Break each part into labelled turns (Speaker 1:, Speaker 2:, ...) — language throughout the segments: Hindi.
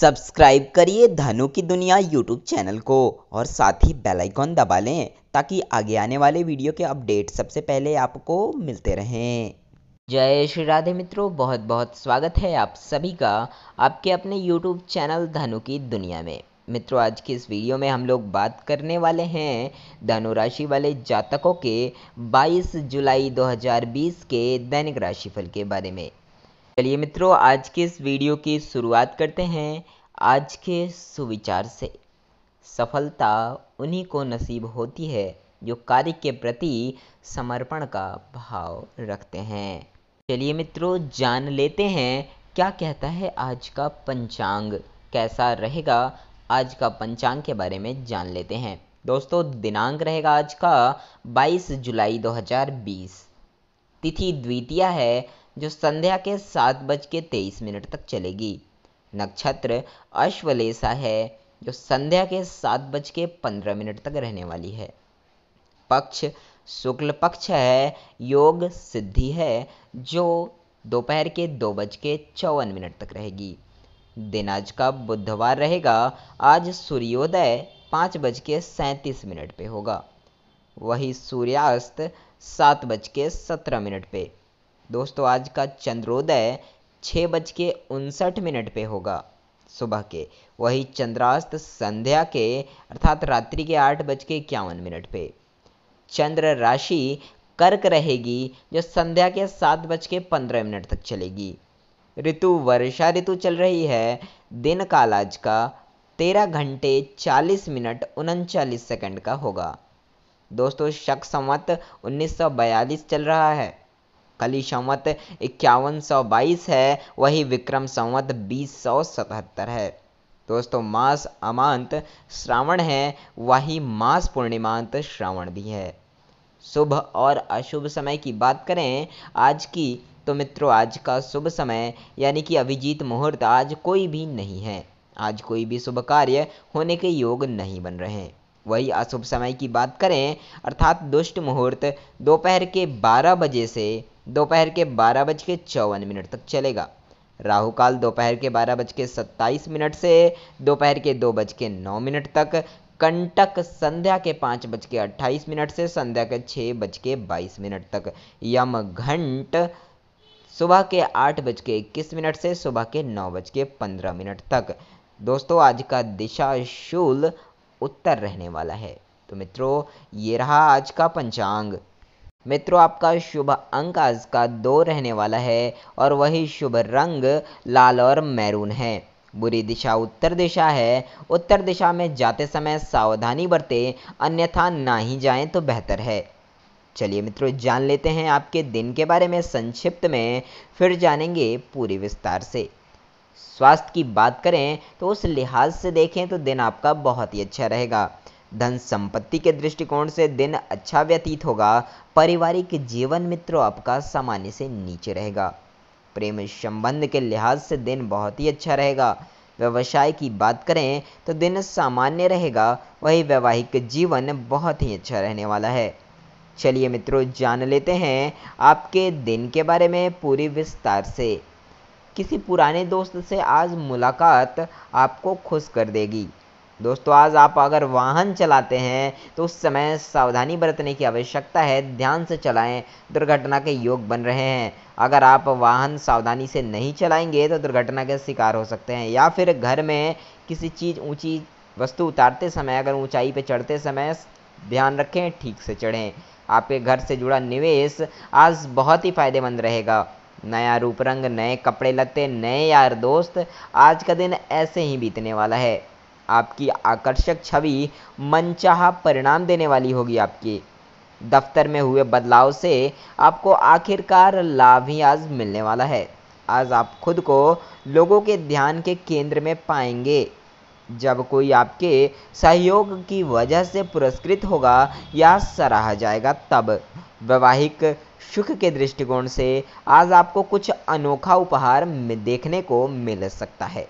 Speaker 1: सब्सक्राइब करिए धनु की दुनिया यूट्यूब चैनल को और साथ ही बेल आइकॉन दबा लें ताकि आगे आने वाले वीडियो के अपडेट सबसे पहले आपको मिलते रहें जय श्री राधे मित्रों बहुत बहुत स्वागत है आप सभी का आपके अपने यूट्यूब चैनल धनु की दुनिया में मित्रों आज की इस वीडियो में हम लोग बात करने वाले हैं धनु राशि वाले जातकों के 22 जुलाई 2020 के दैनिक राशिफल के बारे में चलिए मित्रों आज के इस वीडियो की शुरुआत करते हैं आज के सुविचार से सफलता उन्हीं को नसीब होती है जो कार्य के प्रति समर्पण का भाव रखते हैं चलिए मित्रों जान लेते हैं क्या कहता है आज का पंचांग कैसा रहेगा आज का पंचांग के बारे में जान लेते हैं दोस्तों दिनांक रहेगा आज का 22 जुलाई 2020 तिथि द्वितीय है जो संध्या के सात बज के तेईस मिनट तक चलेगी नक्षत्र अश्वलेषा है जो संध्या के सात बज के पंद्रह मिनट तक रहने वाली है पक्ष शुक्ल पक्ष है योग सिद्धि है जो दोपहर के दो बज के चौवन मिनट तक रहेगी दिन आज का बुधवार रहेगा आज सूर्योदय पाँच बज के सैंतीस मिनट पे होगा वही सूर्यास्त सात बज के सत्रह मिनट पे दोस्तों आज का चंद्रोदय छः बज के उनसठ मिनट पे होगा सुबह के वही चंद्रास्त संध्या के अर्थात रात्रि के आठ बज के इक्यावन मिनट पे चंद्र राशि कर्क रहेगी जो संध्या के सात बज के पंद्रह मिनट तक चलेगी ऋतु वर्षा ऋतु चल रही है दिन काल आज का तेरह घंटे चालीस मिनट उनचालीस सेकंड का होगा दोस्तों शक संवत 1942 चल रहा है कली संवत इक्यावन सौ बाईस है वही विक्रम संवत बीस सौ सतहत्तर है दोस्तों मास अमांत श्रावण है वही मास पूर्णिमांत श्रावण भी है शुभ और अशुभ समय की बात करें आज की तो मित्रों आज का शुभ समय यानी कि अभिजीत मुहूर्त आज कोई भी नहीं है आज कोई भी शुभ कार्य होने के योग नहीं बन रहे हैं वही अशुभ समय की बात करें अर्थात दुष्ट मुहूर्त दोपहर के 12 बजे से दोपहर के बारह बज के चौवन मिनट तक चलेगा राहु काल दोपहर के बारह बज के सत्ताईस मिनट से दोपहर के दो बज के नौ मिनट तक कंटक संध्या के पाँच बज के अट्ठाईस मिनट से संध्या के छः बज के बाईस मिनट तक यम घंट सुबह के आठ बज के इक्कीस मिनट से सुबह के नौ बज के पंद्रह मिनट तक दोस्तों आज का दिशा शूल उत्तर रहने वाला है तो मित्रों ये रहा आज का पंचांग मित्रों आपका शुभ अंक आज का दो रहने वाला है और वही शुभ रंग लाल और मैरून है बुरी दिशा उत्तर दिशा है उत्तर दिशा में जाते समय सावधानी बरतें अन्यथा ना ही जाएं तो बेहतर है चलिए मित्रों जान लेते हैं आपके दिन के बारे में संक्षिप्त में फिर जानेंगे पूरी विस्तार से स्वास्थ्य की बात करें तो उस लिहाज से देखें तो दिन आपका बहुत ही अच्छा रहेगा धन संपत्ति के दृष्टिकोण से दिन अच्छा व्यतीत होगा पारिवारिक जीवन मित्रों आपका सामान्य से नीचे रहेगा प्रेम संबंध के लिहाज से दिन बहुत ही अच्छा रहेगा व्यवसाय की बात करें तो दिन सामान्य रहेगा वही वैवाहिक जीवन बहुत ही अच्छा रहने वाला है चलिए मित्रों जान लेते हैं आपके दिन के बारे में पूरी विस्तार से किसी पुराने दोस्त से आज मुलाकात आपको खुश कर देगी दोस्तों आज आप अगर वाहन चलाते हैं तो उस समय सावधानी बरतने की आवश्यकता है ध्यान से चलाएं दुर्घटना के योग बन रहे हैं अगर आप वाहन सावधानी से नहीं चलाएंगे तो दुर्घटना के शिकार हो सकते हैं या फिर घर में किसी चीज़ ऊंची वस्तु उतारते समय अगर ऊंचाई पर चढ़ते समय ध्यान रखें ठीक से चढ़ें आपके घर से जुड़ा निवेश आज बहुत ही फायदेमंद रहेगा नया रूप रंग नए कपड़े लगते नए यार दोस्त आज का दिन ऐसे ही बीतने वाला है आपकी आकर्षक छवि मनचाहा परिणाम देने वाली होगी आपकी दफ्तर में हुए बदलाव से आपको आखिरकार लाभ ही आज मिलने वाला है आज आप खुद को लोगों के ध्यान के केंद्र में पाएंगे जब कोई आपके सहयोग की वजह से पुरस्कृत होगा या सराहा जाएगा तब वैवाहिक सुख के दृष्टिकोण से आज आपको कुछ अनोखा उपहार देखने को मिल सकता है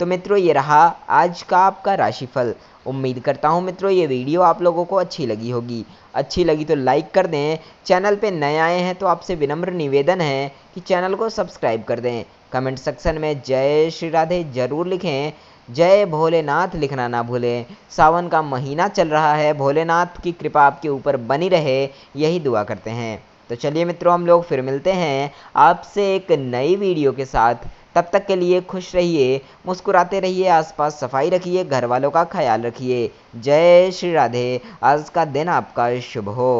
Speaker 1: तो मित्रों ये रहा आज का आपका राशिफल उम्मीद करता हूँ मित्रों ये वीडियो आप लोगों को अच्छी लगी होगी अच्छी लगी तो लाइक कर दें चैनल पे नए आए हैं तो आपसे विनम्र निवेदन है कि चैनल को सब्सक्राइब कर दें कमेंट सेक्शन में जय श्री राधे जरूर लिखें जय भोलेनाथ लिखना ना भूलें सावन का महीना चल रहा है भोलेनाथ की कृपा आपके ऊपर बनी रहे यही दुआ करते हैं तो चलिए मित्रों हम लोग फिर मिलते हैं आपसे एक नई वीडियो के साथ तब तक के लिए खुश रहिए मुस्कुराते रहिए आसपास सफाई रखिए घर वालों का ख्याल रखिए जय श्री राधे आज का दिन आपका शुभ हो